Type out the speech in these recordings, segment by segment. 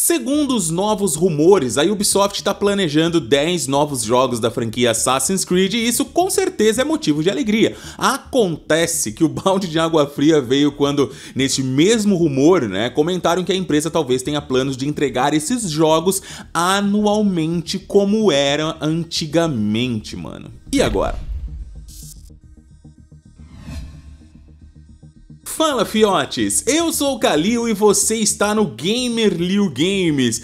Segundo os novos rumores, a Ubisoft está planejando 10 novos jogos da franquia Assassin's Creed e isso com certeza é motivo de alegria. Acontece que o balde de água fria veio quando, neste mesmo rumor, né, comentaram que a empresa talvez tenha planos de entregar esses jogos anualmente como era antigamente, mano. E agora? Fala fiotes, eu sou o Kalil e você está no Gamer Liu Games.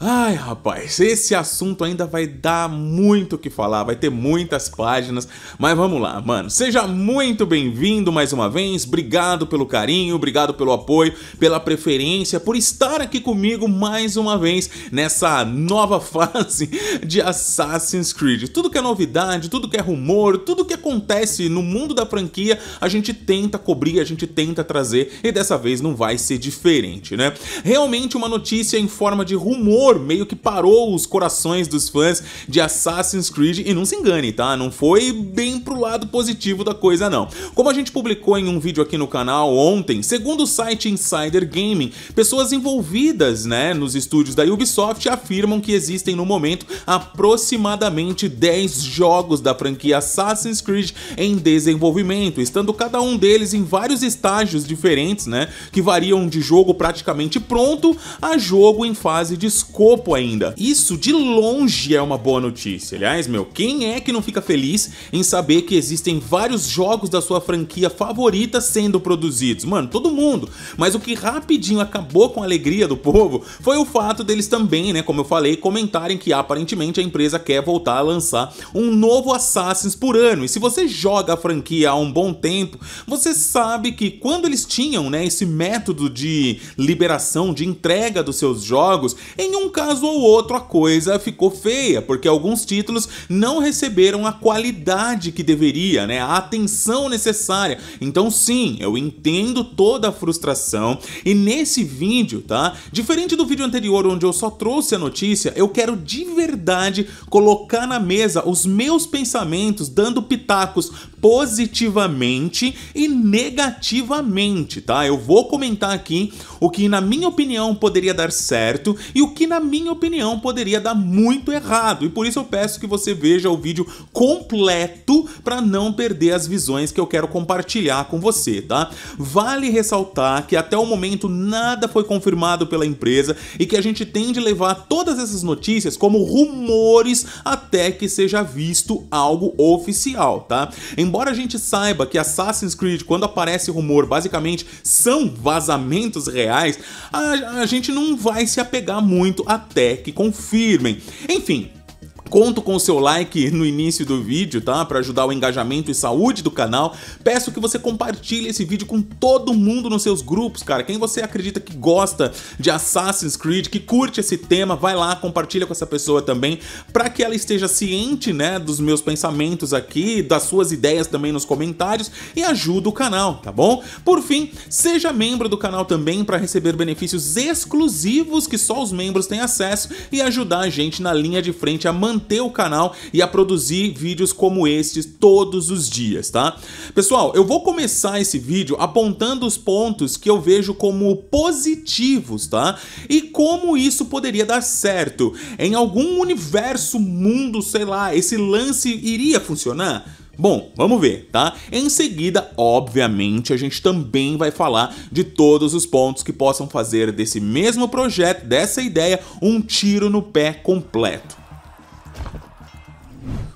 Ai, rapaz, esse assunto ainda vai dar muito o que falar, vai ter muitas páginas, mas vamos lá, mano. Seja muito bem-vindo mais uma vez, obrigado pelo carinho, obrigado pelo apoio, pela preferência, por estar aqui comigo mais uma vez nessa nova fase de Assassin's Creed. Tudo que é novidade, tudo que é rumor, tudo que acontece no mundo da franquia, a gente tenta cobrir, a gente tenta trazer e dessa vez não vai ser diferente, né? Realmente uma notícia em forma de rumor meio que parou os corações dos fãs de Assassin's Creed e não se engane, tá? Não foi bem pro lado positivo da coisa não. Como a gente publicou em um vídeo aqui no canal ontem, segundo o site Insider Gaming, pessoas envolvidas, né, nos estúdios da Ubisoft afirmam que existem no momento aproximadamente 10 jogos da franquia Assassin's Creed em desenvolvimento, estando cada um deles em vários estágios diferentes, né, que variam de jogo praticamente pronto a jogo em fase de escopo ainda. Isso de longe é uma boa notícia. Aliás, meu, quem é que não fica feliz em saber que existem vários jogos da sua franquia favorita sendo produzidos? Mano, todo mundo. Mas o que rapidinho acabou com a alegria do povo foi o fato deles também, né, como eu falei, comentarem que aparentemente a empresa quer voltar a lançar um novo Assassin's por ano. E se você joga a franquia há um bom tempo, você sabe que quando eles tinham, né, esse método de liberação, de entrega dos seus jogos, em um caso ou outro a coisa ficou feia, porque alguns títulos não receberam a qualidade que deveria, né? A atenção necessária. Então sim, eu entendo toda a frustração e nesse vídeo, tá? Diferente do vídeo anterior onde eu só trouxe a notícia, eu quero de verdade colocar na mesa os meus pensamentos, dando pitacos positivamente e negativamente, tá? Eu vou comentar aqui o que na minha opinião poderia dar certo e o que na minha opinião poderia dar muito errado. E por isso eu peço que você veja o vídeo completo para não perder as visões que eu quero compartilhar com você, tá? Vale ressaltar que até o momento nada foi confirmado pela empresa e que a gente tem de levar todas essas notícias como rumores até que seja visto algo oficial, tá? Em embora a gente saiba que Assassin's Creed, quando aparece rumor, basicamente são vazamentos reais, a, a gente não vai se apegar muito até que confirmem. Enfim, Conto com o seu like no início do vídeo, tá? Para ajudar o engajamento e saúde do canal. Peço que você compartilhe esse vídeo com todo mundo nos seus grupos, cara. Quem você acredita que gosta de Assassin's Creed, que curte esse tema, vai lá, compartilha com essa pessoa também, para que ela esteja ciente, né, dos meus pensamentos aqui, das suas ideias também nos comentários e ajuda o canal, tá bom? Por fim, seja membro do canal também para receber benefícios exclusivos que só os membros têm acesso e ajudar a gente na linha de frente a manter manter o canal e a produzir vídeos como estes todos os dias, tá? Pessoal, eu vou começar esse vídeo apontando os pontos que eu vejo como positivos, tá? E como isso poderia dar certo. Em algum universo, mundo, sei lá, esse lance iria funcionar? Bom, vamos ver, tá? Em seguida, obviamente, a gente também vai falar de todos os pontos que possam fazer desse mesmo projeto, dessa ideia, um tiro no pé completo.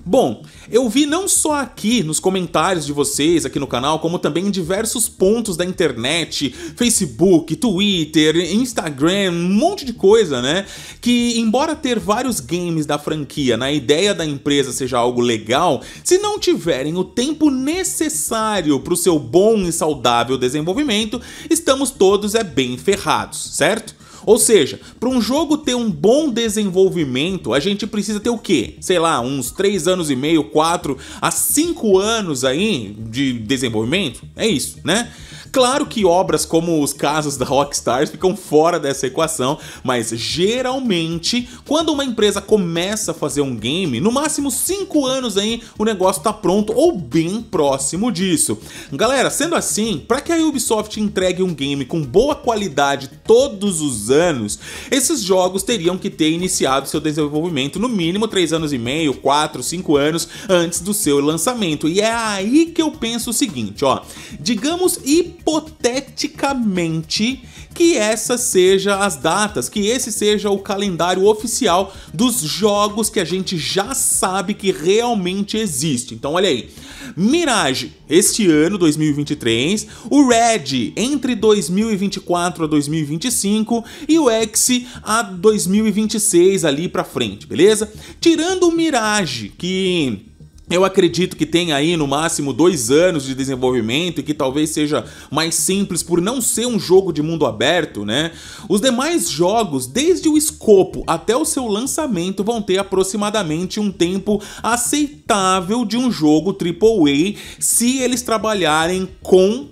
Bom, eu vi não só aqui nos comentários de vocês aqui no canal, como também em diversos pontos da internet, Facebook, Twitter, Instagram, um monte de coisa, né? Que embora ter vários games da franquia na ideia da empresa seja algo legal, se não tiverem o tempo necessário para o seu bom e saudável desenvolvimento, estamos todos é bem ferrados, certo? Ou seja, para um jogo ter um bom desenvolvimento, a gente precisa ter o quê? Sei lá, uns 3 anos e meio, 4 a 5 anos aí de desenvolvimento? É isso, né? Claro que obras como os casos da Rockstars ficam fora dessa equação, mas geralmente, quando uma empresa começa a fazer um game, no máximo 5 anos aí o negócio está pronto ou bem próximo disso. Galera, sendo assim, para que a Ubisoft entregue um game com boa qualidade todos os anos, esses jogos teriam que ter iniciado seu desenvolvimento no mínimo 3 anos e meio, 4, 5 anos antes do seu lançamento. E é aí que eu penso o seguinte, ó. Digamos hipoteticamente hipoteticamente que essas sejam as datas, que esse seja o calendário oficial dos jogos que a gente já sabe que realmente existe. Então olha aí. Mirage, este ano, 2023, o Red, entre 2024 a 2025 e o X a 2026 ali para frente, beleza? Tirando o Mirage, que eu acredito que tem aí no máximo dois anos de desenvolvimento e que talvez seja mais simples por não ser um jogo de mundo aberto, né? Os demais jogos, desde o escopo até o seu lançamento, vão ter aproximadamente um tempo aceitável de um jogo AAA se eles trabalharem com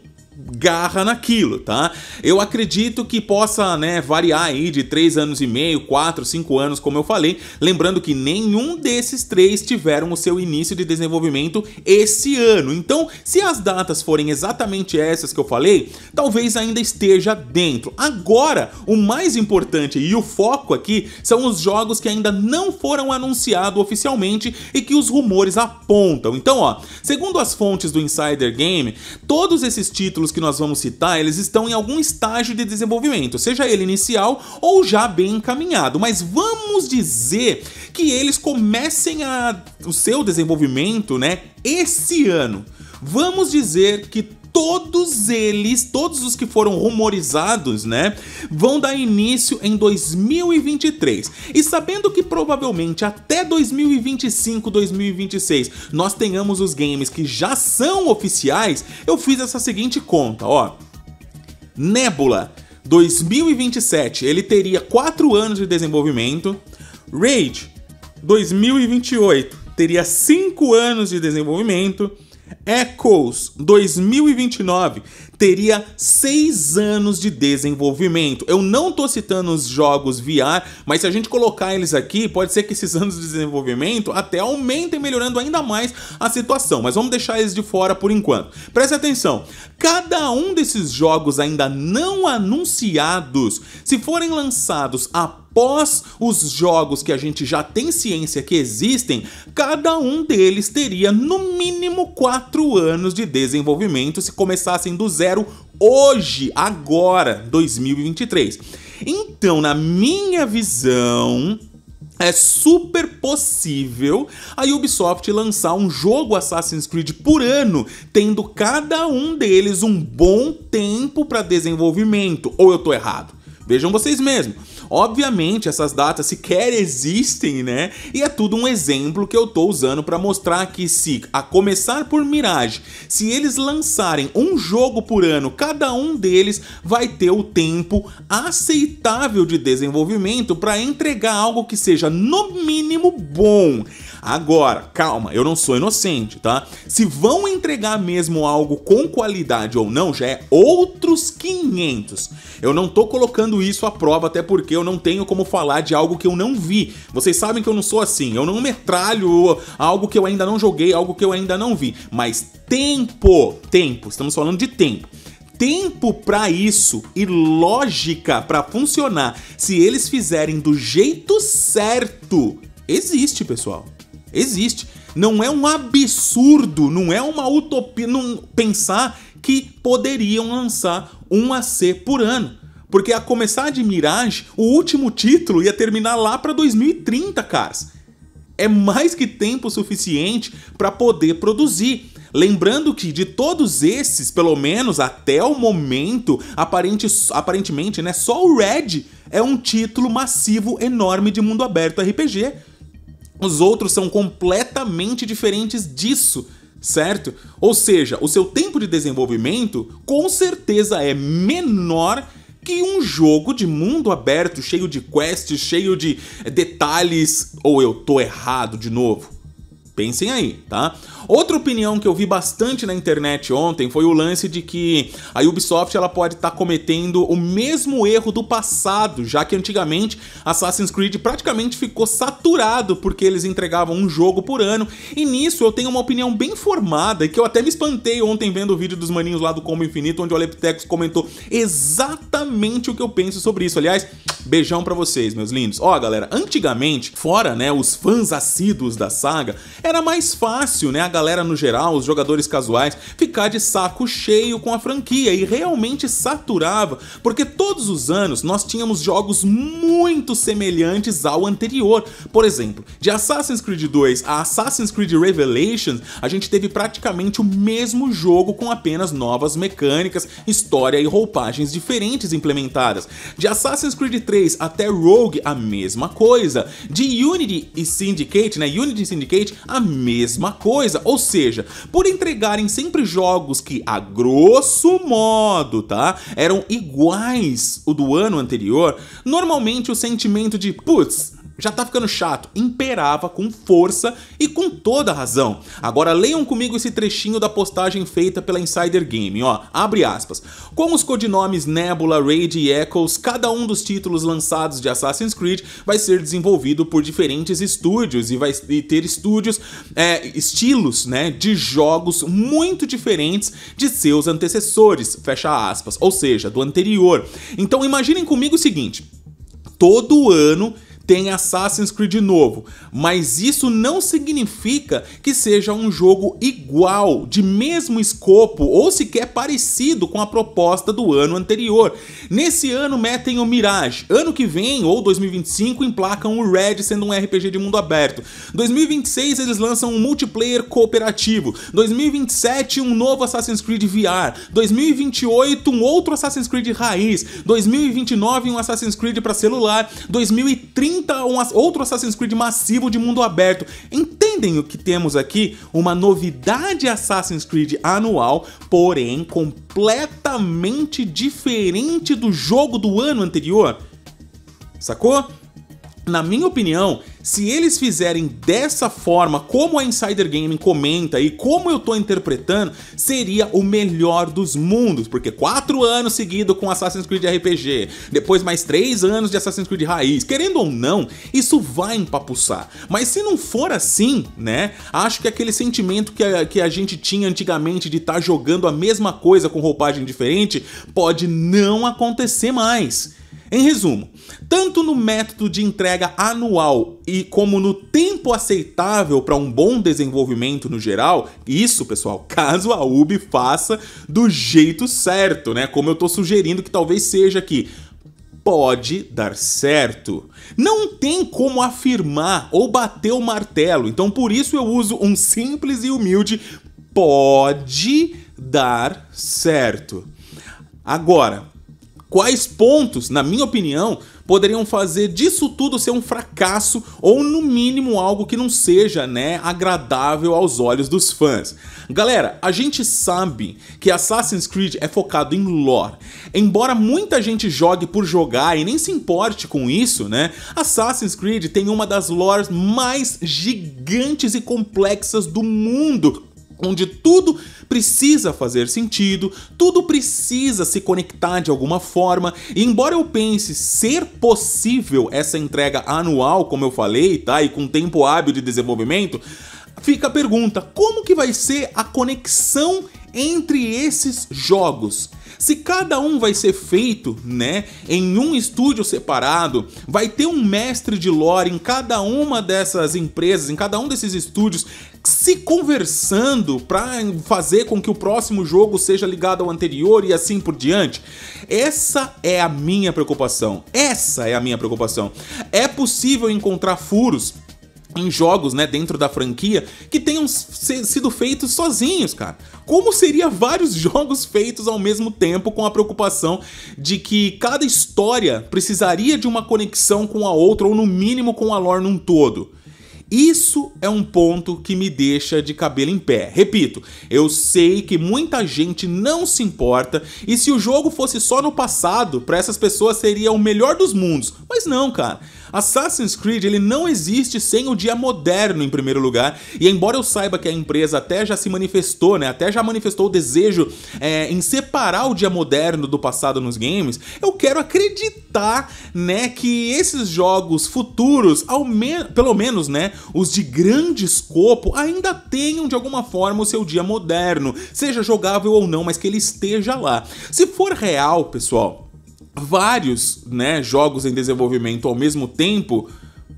garra naquilo, tá? Eu acredito que possa, né, variar aí de 3 anos e meio, 4, 5 anos, como eu falei, lembrando que nenhum desses três tiveram o seu início de desenvolvimento esse ano. Então, se as datas forem exatamente essas que eu falei, talvez ainda esteja dentro. Agora, o mais importante e o foco aqui são os jogos que ainda não foram anunciados oficialmente e que os rumores apontam. Então, ó, segundo as fontes do Insider Game, todos esses títulos que nós vamos citar, eles estão em algum estágio de desenvolvimento, seja ele inicial ou já bem encaminhado, mas vamos dizer que eles comecem a, o seu desenvolvimento, né, esse ano. Vamos dizer que todos eles, todos os que foram rumorizados, né, vão dar início em 2023. E sabendo que provavelmente até 2025, 2026 nós tenhamos os games que já são oficiais, eu fiz essa seguinte conta, ó. Nebula 2027, ele teria 4 anos de desenvolvimento. Rage 2028 teria 5 anos de desenvolvimento. Echoes 2029 teria 6 anos de desenvolvimento. Eu não tô citando os jogos VR, mas se a gente colocar eles aqui, pode ser que esses anos de desenvolvimento até aumentem, melhorando ainda mais a situação. Mas vamos deixar eles de fora por enquanto. Preste atenção: cada um desses jogos ainda não anunciados, se forem lançados após após os jogos que a gente já tem ciência que existem, cada um deles teria no mínimo 4 anos de desenvolvimento se começassem do zero hoje, agora, 2023. Então, na minha visão, é super possível a Ubisoft lançar um jogo Assassin's Creed por ano, tendo cada um deles um bom tempo para desenvolvimento. Ou eu tô errado? Vejam vocês mesmos. Obviamente, essas datas sequer existem, né? E é tudo um exemplo que eu tô usando para mostrar que se, a começar por Mirage, se eles lançarem um jogo por ano, cada um deles vai ter o tempo aceitável de desenvolvimento para entregar algo que seja no mínimo bom. Agora, calma, eu não sou inocente, tá? Se vão entregar mesmo algo com qualidade ou não, já é outros 500. Eu não tô colocando isso à prova até porque eu não tenho como falar de algo que eu não vi. Vocês sabem que eu não sou assim, eu não metralho algo que eu ainda não joguei, algo que eu ainda não vi. Mas tempo, tempo, estamos falando de tempo tempo para isso e lógica para funcionar, se eles fizerem do jeito certo, existe, pessoal. Existe. Não é um absurdo, não é uma utopia não pensar que poderiam lançar um AC por ano. Porque a começar de Mirage, o último título ia terminar lá para 2030, caras. É mais que tempo suficiente para poder produzir. Lembrando que de todos esses, pelo menos até o momento, aparente, aparentemente, né, só o Red é um título massivo enorme de mundo aberto RPG. Os outros são completamente diferentes disso, certo? Ou seja, o seu tempo de desenvolvimento com certeza é menor que um jogo de mundo aberto, cheio de quests, cheio de detalhes. Ou eu tô errado de novo? Pensem aí, tá? Outra opinião que eu vi bastante na internet ontem foi o lance de que a Ubisoft ela pode estar tá cometendo o mesmo erro do passado, já que antigamente Assassin's Creed praticamente ficou saturado porque eles entregavam um jogo por ano. E nisso eu tenho uma opinião bem formada e que eu até me espantei ontem vendo o vídeo dos maninhos lá do Combo Infinito, onde o Aleptex comentou exatamente o que eu penso sobre isso. Aliás, beijão para vocês, meus lindos. Ó, galera, antigamente, fora, né, os fãs assíduos da saga, era mais fácil, né, a galera no geral, os jogadores casuais, ficar de saco cheio com a franquia e realmente saturava, porque todos os anos nós tínhamos jogos muito semelhantes ao anterior. Por exemplo, de Assassin's Creed 2 a Assassin's Creed Revelations, a gente teve praticamente o mesmo jogo com apenas novas mecânicas, história e roupagens diferentes implementadas. De Assassin's Creed 3 até Rogue, a mesma coisa. De Unity e Syndicate, né, Unity e Syndicate, a mesma coisa. Ou seja, por entregarem sempre jogos que, a grosso modo, tá, eram iguais o do ano anterior, normalmente o sentimento de putz, já tá ficando chato, imperava com força e com toda razão. Agora leiam comigo esse trechinho da postagem feita pela Insider Game, ó, abre aspas. Com os codinomes Nebula, Raid e Echoes, cada um dos títulos lançados de Assassin's Creed vai ser desenvolvido por diferentes estúdios e vai ter estúdios, é, estilos, né, de jogos muito diferentes de seus antecessores, fecha aspas, ou seja, do anterior. Então imaginem comigo o seguinte, todo ano tem Assassin's Creed novo, mas isso não significa que seja um jogo igual, de mesmo escopo ou sequer parecido com a proposta do ano anterior. Nesse ano metem o Mirage, ano que vem ou 2025 emplacam o Red sendo um RPG de mundo aberto. 2026 eles lançam um multiplayer cooperativo. 2027 um novo Assassin's Creed VR. 2028 um outro Assassin's Creed raiz. 2029 um Assassin's Creed para celular. 2030 um, outro Assassin's Creed massivo de mundo aberto. Entendem o que temos aqui? Uma novidade Assassin's Creed anual, porém completamente diferente do jogo do ano anterior. Sacou? Na minha opinião, se eles fizerem dessa forma, como a Insider Gaming comenta e como eu tô interpretando, seria o melhor dos mundos, porque quatro anos seguido com Assassin's Creed RPG, depois mais três anos de Assassin's Creed Raiz, querendo ou não, isso vai empapuçar. Mas se não for assim, né, acho que aquele sentimento que a, que a gente tinha antigamente de estar tá jogando a mesma coisa com roupagem diferente pode não acontecer mais. Em resumo, tanto no método de entrega anual e como no tempo aceitável para um bom desenvolvimento no geral, isso, pessoal, caso a UB faça do jeito certo, né? Como eu estou sugerindo que talvez seja aqui pode dar certo. Não tem como afirmar ou bater o martelo, então por isso eu uso um simples e humilde pode dar certo. Agora, Quais pontos, na minha opinião, poderiam fazer disso tudo ser um fracasso ou no mínimo algo que não seja, né, agradável aos olhos dos fãs? Galera, a gente sabe que Assassin's Creed é focado em lore. Embora muita gente jogue por jogar e nem se importe com isso, né? Assassin's Creed tem uma das lores mais gigantes e complexas do mundo onde tudo precisa fazer sentido, tudo precisa se conectar de alguma forma. E embora eu pense ser possível essa entrega anual, como eu falei, tá? E com tempo hábil de desenvolvimento, fica a pergunta: como que vai ser a conexão entre esses jogos? Se cada um vai ser feito, né, em um estúdio separado, vai ter um mestre de lore em cada uma dessas empresas, em cada um desses estúdios, se conversando para fazer com que o próximo jogo seja ligado ao anterior e assim por diante. Essa é a minha preocupação. Essa é a minha preocupação. É possível encontrar furos em jogos, né, dentro da franquia, que tenham sido feitos sozinhos, cara. Como seria vários jogos feitos ao mesmo tempo com a preocupação de que cada história precisaria de uma conexão com a outra ou no mínimo com a lore num todo? Isso é um ponto que me deixa de cabelo em pé. Repito, eu sei que muita gente não se importa e se o jogo fosse só no passado, para essas pessoas seria o melhor dos mundos. Mas não, cara. Assassin's Creed ele não existe sem o dia moderno em primeiro lugar, e embora eu saiba que a empresa até já se manifestou, né, até já manifestou o desejo é, em separar o dia moderno do passado nos games, eu quero acreditar, né, que esses jogos futuros, ao me pelo menos, né, os de grande escopo, ainda tenham de alguma forma o seu dia moderno, seja jogável ou não, mas que ele esteja lá. Se for real, pessoal, vários né, jogos em desenvolvimento ao mesmo tempo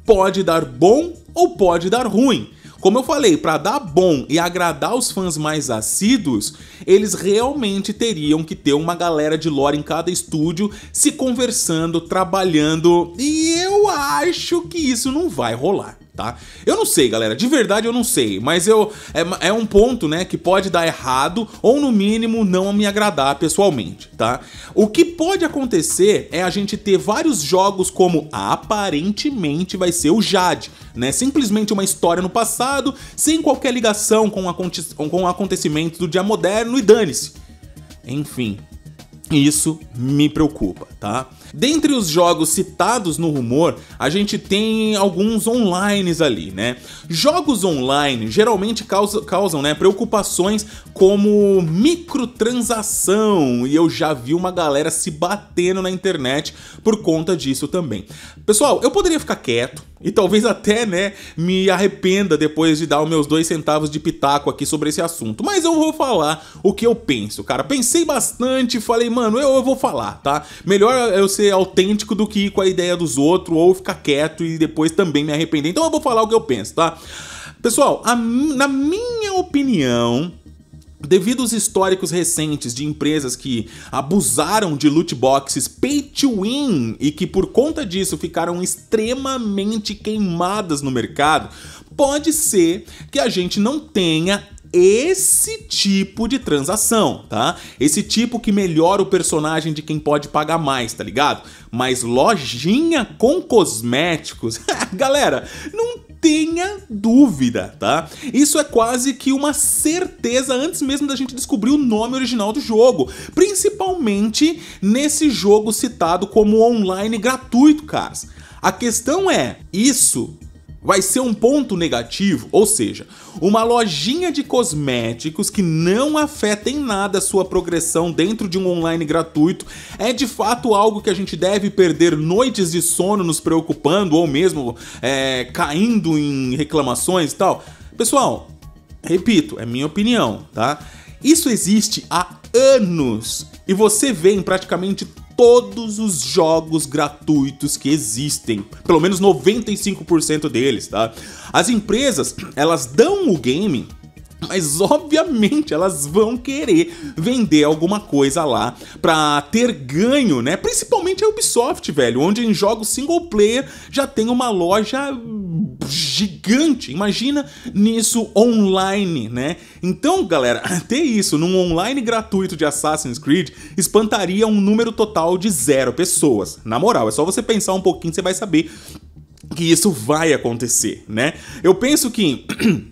pode dar bom ou pode dar ruim. Como eu falei, para dar bom e agradar os fãs mais assíduos, eles realmente teriam que ter uma galera de lore em cada estúdio se conversando, trabalhando, e eu acho que isso não vai rolar tá? Eu não sei, galera, de verdade eu não sei, mas eu é, é, um ponto, né, que pode dar errado ou no mínimo não me agradar pessoalmente, tá? O que pode acontecer é a gente ter vários jogos como aparentemente vai ser o Jade, né? Simplesmente uma história no passado, sem qualquer ligação com aconte com acontecimento do dia moderno e dane-se. Enfim, isso me preocupa, tá? Dentre os jogos citados no rumor, a gente tem alguns online ali, né? Jogos online geralmente causam, causam né, preocupações como microtransação, e eu já vi uma galera se batendo na internet por conta disso também. Pessoal, eu poderia ficar quieto, e talvez até, né, me arrependa depois de dar os meus dois centavos de pitaco aqui sobre esse assunto. Mas eu vou falar o que eu penso, cara. Pensei bastante, falei, mano, eu, eu vou falar, tá? Melhor eu ser autêntico do que ir com a ideia dos outros ou ficar quieto e depois também me arrepender. Então eu vou falar o que eu penso, tá? Pessoal, a, na minha opinião, Devido aos históricos recentes de empresas que abusaram de loot boxes pay to win e que por conta disso ficaram extremamente queimadas no mercado, pode ser que a gente não tenha esse tipo de transação, tá? Esse tipo que melhora o personagem de quem pode pagar mais, tá ligado? Mas lojinha com cosméticos, galera, não tenha dúvida, tá? Isso é quase que uma certeza antes mesmo da gente descobrir o nome original do jogo, principalmente nesse jogo citado como online gratuito, caras. A questão é, isso vai ser um ponto negativo, ou seja, uma lojinha de cosméticos que não afeta em nada a sua progressão dentro de um online gratuito, é de fato algo que a gente deve perder noites de sono nos preocupando ou mesmo é, caindo em reclamações e tal. Pessoal, repito, é minha opinião, tá? Isso existe há anos e você vê em praticamente todos os jogos gratuitos que existem, pelo menos 95% deles, tá? As empresas, elas dão o game mas obviamente elas vão querer vender alguma coisa lá pra ter ganho, né? Principalmente a Ubisoft, velho, onde em jogos single player já tem uma loja gigante. Imagina nisso online, né? Então, galera, ter isso num online gratuito de Assassin's Creed espantaria um número total de zero pessoas. Na moral, é só você pensar um pouquinho, você vai saber que isso vai acontecer, né? Eu penso que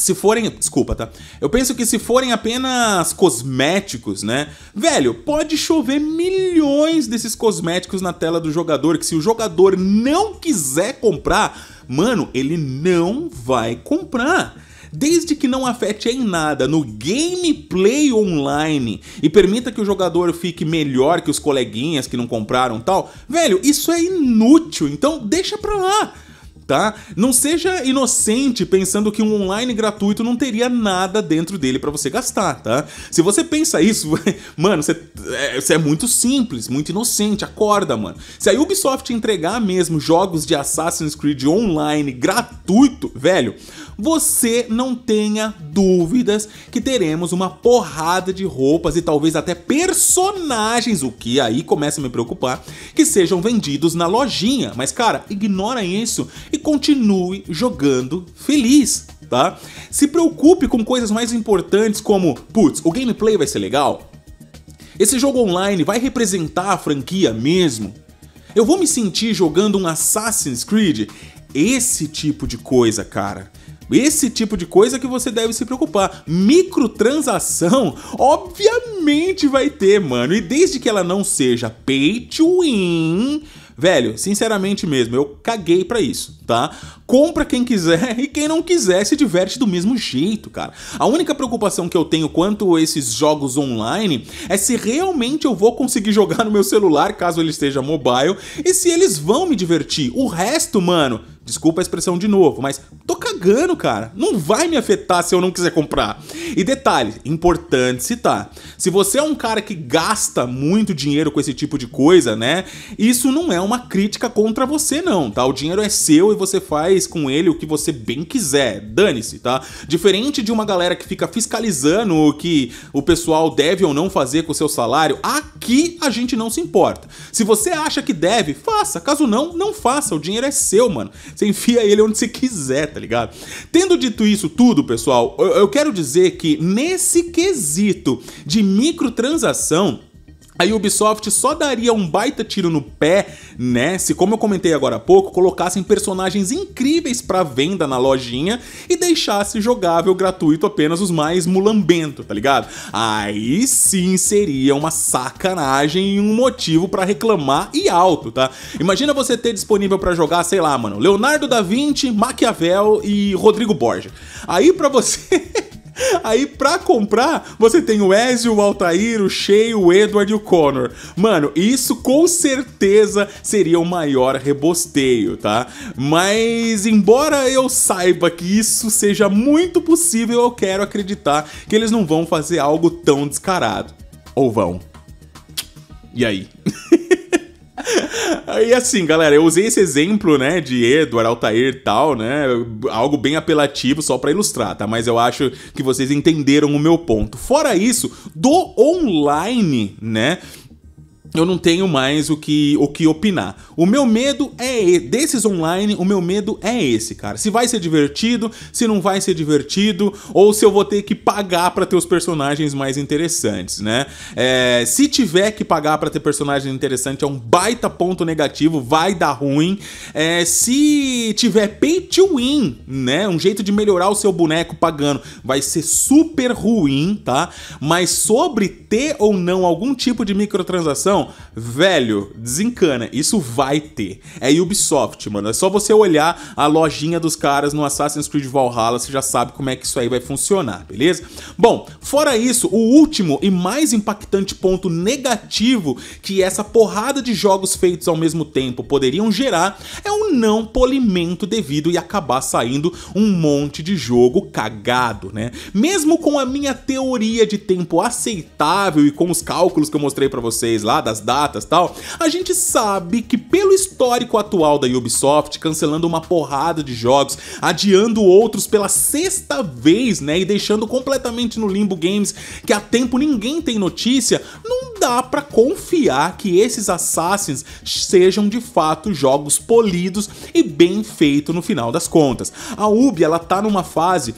se forem, desculpa, tá? Eu penso que se forem apenas cosméticos, né? Velho, pode chover milhões desses cosméticos na tela do jogador que se o jogador não quiser comprar, mano, ele não vai comprar desde que não afete em nada no gameplay online e permita que o jogador fique melhor que os coleguinhas que não compraram tal, velho, isso é inútil, então deixa pra lá tá? Não seja inocente pensando que um online gratuito não teria nada dentro dele para você gastar, tá? Se você pensa isso, mano, você é, você é, muito simples, muito inocente, acorda, mano. Se a Ubisoft entregar mesmo jogos de Assassin's Creed online gratuito, velho, você não tenha dúvidas que teremos uma porrada de roupas e talvez até personagens, o que aí começa a me preocupar, que sejam vendidos na lojinha. Mas, cara, ignora isso e continue jogando feliz, tá? Se preocupe com coisas mais importantes como, putz, o gameplay vai ser legal? Esse jogo online vai representar a franquia mesmo? Eu vou me sentir jogando um Assassin's Creed? Esse tipo de coisa, cara. Esse tipo de coisa que você deve se preocupar. Microtransação, obviamente vai ter, mano. E desde que ela não seja pay to win, Velho, sinceramente mesmo, eu caguei para isso, tá? Compra quem quiser e quem não quiser se diverte do mesmo jeito, cara. A única preocupação que eu tenho quanto a esses jogos online é se realmente eu vou conseguir jogar no meu celular, caso ele esteja mobile, e se eles vão me divertir. O resto, mano, Desculpa a expressão de novo, mas tô cagando, cara. Não vai me afetar se eu não quiser comprar. E detalhe, importante citar. Se você é um cara que gasta muito dinheiro com esse tipo de coisa, né? Isso não é uma crítica contra você não, tá? O dinheiro é seu e você faz com ele o que você bem quiser. Dane-se, tá? Diferente de uma galera que fica fiscalizando o que o pessoal deve ou não fazer com o seu salário, aqui a gente não se importa. Se você acha que deve, faça. Caso não, não faça. O dinheiro é seu, mano. Você enfia ele onde você quiser, tá ligado? Tendo dito isso tudo, pessoal, eu, eu quero dizer que nesse quesito de microtransação, a Ubisoft só daria um baita tiro no pé, né? Se, como eu comentei agora há pouco, colocassem personagens incríveis para venda na lojinha e deixasse jogável gratuito apenas os mais mulambento, tá ligado? Aí sim seria uma sacanagem e um motivo para reclamar e alto, tá? Imagina você ter disponível para jogar, sei lá, mano, Leonardo da Vinci, Maquiavel e Rodrigo Borges. Aí para você Aí pra comprar, você tem o Ezio, o Altair, o Shea, o Edward e o Connor. Mano, isso com certeza seria o maior rebosteio, tá? Mas embora eu saiba que isso seja muito possível, eu quero acreditar que eles não vão fazer algo tão descarado. Ou vão. E aí? Aí assim, galera, eu usei esse exemplo, né, de Edward, Altair e tal, né, algo bem apelativo só para ilustrar, tá? Mas eu acho que vocês entenderam o meu ponto. Fora isso, do online, né, eu não tenho mais o que, o que opinar. O meu medo é desses online, o meu medo é esse, cara. Se vai ser divertido, se não vai ser divertido, ou se eu vou ter que pagar para ter os personagens mais interessantes, né? É, se tiver que pagar para ter personagem interessante, é um baita ponto negativo, vai dar ruim. É, se tiver pay to win, né? Um jeito de melhorar o seu boneco pagando, vai ser super ruim, tá? Mas sobre ter ou não algum tipo de microtransação velho, desencana. Isso vai ter. É Ubisoft, mano. É só você olhar a lojinha dos caras no Assassin's Creed Valhalla, você já sabe como é que isso aí vai funcionar, beleza? Bom, fora isso, o último e mais impactante ponto negativo que essa porrada de jogos feitos ao mesmo tempo poderiam gerar é o não polimento devido e acabar saindo um monte de jogo cagado, né? Mesmo com a minha teoria de tempo aceitável e com os cálculos que eu mostrei para vocês lá da das datas tal, a gente sabe que pelo histórico atual da Ubisoft, cancelando uma porrada de jogos, adiando outros pela sexta vez, né, e deixando completamente no limbo games que há tempo ninguém tem notícia, não dá para confiar que esses Assassins sejam de fato jogos polidos e bem feitos no final das contas. A Ubi, ela tá numa fase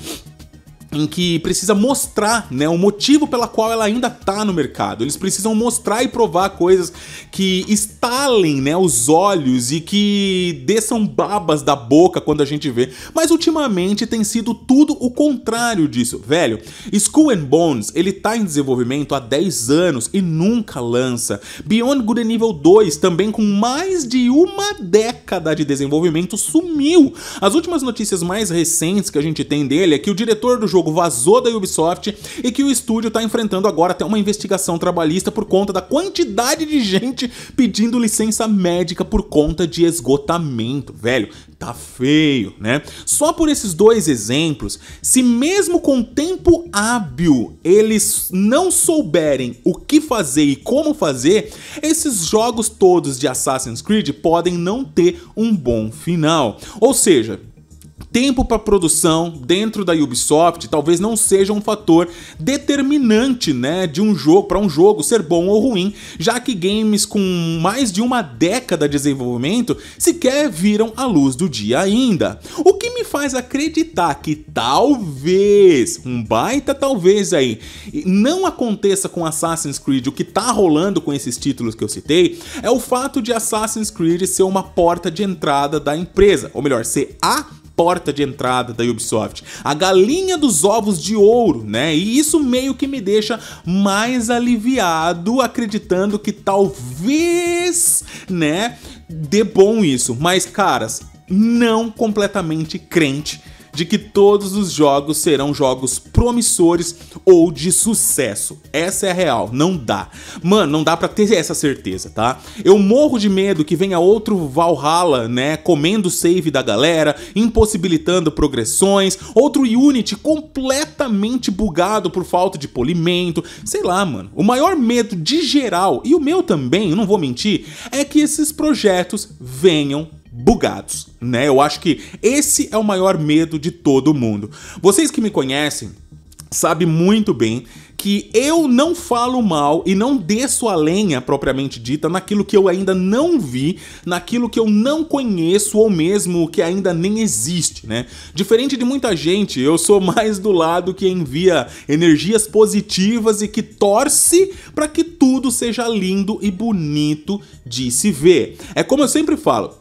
em que precisa mostrar né, o motivo pela qual ela ainda está no mercado. Eles precisam mostrar e provar coisas que estalem né, os olhos e que desçam babas da boca quando a gente vê. Mas ultimamente tem sido tudo o contrário disso. Velho, School and Bones, ele está em desenvolvimento há 10 anos e nunca lança. Beyond Good and Evil 2, também com mais de uma década de desenvolvimento, sumiu. As últimas notícias mais recentes que a gente tem dele é que o diretor do jogo jogo vazou da Ubisoft e que o estúdio está enfrentando agora até uma investigação trabalhista por conta da quantidade de gente pedindo licença médica por conta de esgotamento, velho. Tá feio, né? Só por esses dois exemplos, se mesmo com tempo hábil eles não souberem o que fazer e como fazer, esses jogos todos de Assassin's Creed podem não ter um bom final. Ou seja, Tempo para produção dentro da Ubisoft talvez não seja um fator determinante, né, de um jogo para um jogo ser bom ou ruim, já que games com mais de uma década de desenvolvimento sequer viram a luz do dia ainda. O que me faz acreditar que talvez, um baita talvez aí, não aconteça com Assassin's Creed o que tá rolando com esses títulos que eu citei, é o fato de Assassin's Creed ser uma porta de entrada da empresa, ou melhor, ser a porta de entrada da Ubisoft, a galinha dos ovos de ouro, né? E isso meio que me deixa mais aliviado, acreditando que talvez, né, dê bom isso. Mas, caras, não completamente crente de que todos os jogos serão jogos promissores ou de sucesso. Essa é a real, não dá. Mano, não dá para ter essa certeza, tá? Eu morro de medo que venha outro Valhalla, né, comendo o save da galera, impossibilitando progressões, outro Unity completamente bugado por falta de polimento, sei lá, mano. O maior medo de geral, e o meu também, não vou mentir, é que esses projetos venham bugados, né? Eu acho que esse é o maior medo de todo mundo. Vocês que me conhecem sabem muito bem que eu não falo mal e não desço a lenha propriamente dita naquilo que eu ainda não vi, naquilo que eu não conheço ou mesmo que ainda nem existe, né? Diferente de muita gente, eu sou mais do lado que envia energias positivas e que torce para que tudo seja lindo e bonito de se ver. É como eu sempre falo,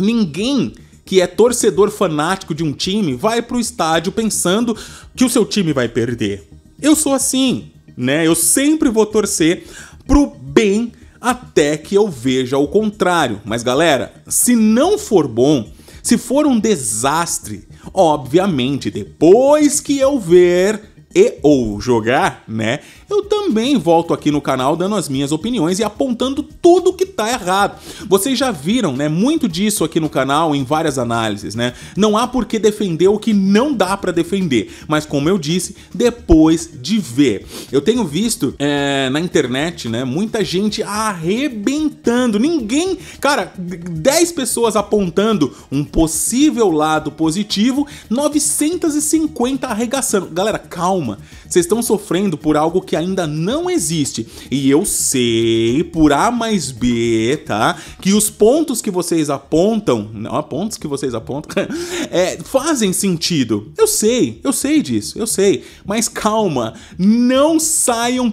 Ninguém que é torcedor fanático de um time vai pro estádio pensando que o seu time vai perder. Eu sou assim, né? Eu sempre vou torcer pro bem até que eu veja o contrário. Mas galera, se não for bom, se for um desastre, obviamente depois que eu ver e ou jogar, né? eu também volto aqui no canal dando as minhas opiniões e apontando tudo que tá errado. Vocês já viram, né, muito disso aqui no canal em várias análises, né? Não há por que defender o que não dá para defender, mas como eu disse, depois de ver. Eu tenho visto é, na internet, né, muita gente arrebentando, ninguém, cara, 10 pessoas apontando um possível lado positivo, 950 arregaçando. Galera, calma, vocês estão sofrendo por algo que ainda não existe. E eu sei por A mais B, tá? Que os pontos que vocês apontam, não, pontos que vocês apontam, é, fazem sentido. Eu sei, eu sei disso, eu sei. Mas calma, não saiam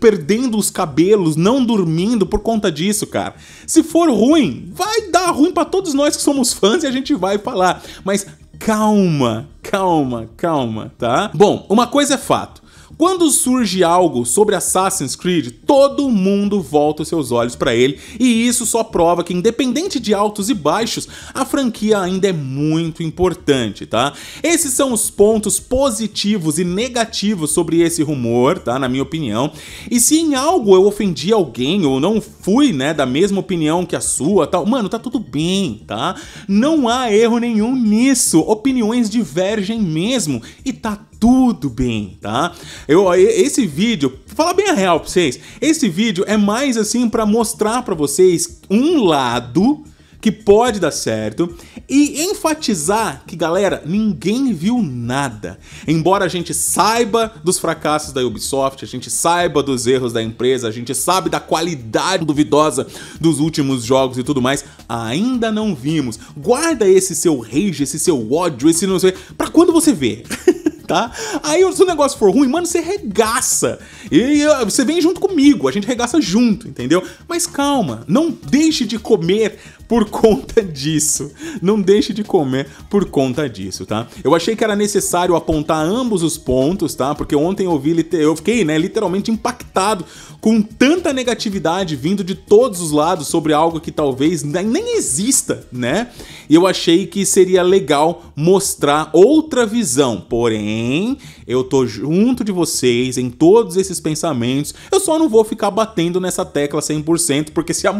perdendo os cabelos, não dormindo por conta disso, cara. Se for ruim, vai dar ruim para todos nós que somos fãs e a gente vai falar. Mas calma, calma, calma, tá? Bom, uma coisa é fato. Quando surge algo sobre Assassin's Creed, todo mundo volta os seus olhos para ele, e isso só prova que independente de altos e baixos, a franquia ainda é muito importante, tá? Esses são os pontos positivos e negativos sobre esse rumor, tá? Na minha opinião. E se em algo eu ofendi alguém ou não fui, né, da mesma opinião que a sua, tal, mano, tá tudo bem, tá? Não há erro nenhum nisso. Opiniões divergem mesmo e tá tudo bem, tá? Eu, esse vídeo, falar bem a real pra vocês, esse vídeo é mais assim para mostrar para vocês um lado que pode dar certo e enfatizar que, galera, ninguém viu nada. Embora a gente saiba dos fracassos da Ubisoft, a gente saiba dos erros da empresa, a gente sabe da qualidade duvidosa dos últimos jogos e tudo mais, ainda não vimos. Guarda esse seu rage, esse seu ódio, esse não sei, para quando você vê. tá? Aí se o negócio for ruim, mano, você regaça. E você vem junto comigo, a gente regaça junto, entendeu? Mas calma, não deixe de comer por conta disso. Não deixe de comer por conta disso, tá? Eu achei que era necessário apontar ambos os pontos, tá? Porque ontem eu vi, eu fiquei, né, literalmente impactado com tanta negatividade vindo de todos os lados sobre algo que talvez nem exista, né? E eu achei que seria legal mostrar outra visão. Porém, eu tô junto de vocês em todos esses pensamentos. Eu só não vou ficar batendo nessa tecla 100%, porque se a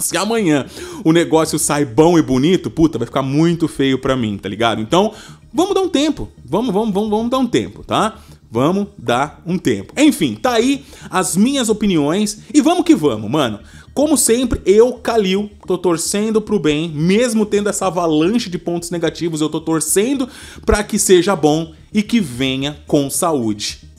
se amanhã o negócio sai bom e bonito, puta, vai ficar muito feio para mim, tá ligado? Então, vamos dar um tempo. Vamos, vamos, vamos, vamos dar um tempo, tá? Vamos dar um tempo. Enfim, tá aí as minhas opiniões e vamos que vamos, mano. Como sempre, eu, Kalil, tô torcendo pro bem, mesmo tendo essa avalanche de pontos negativos, eu tô torcendo para que seja bom e que venha com saúde.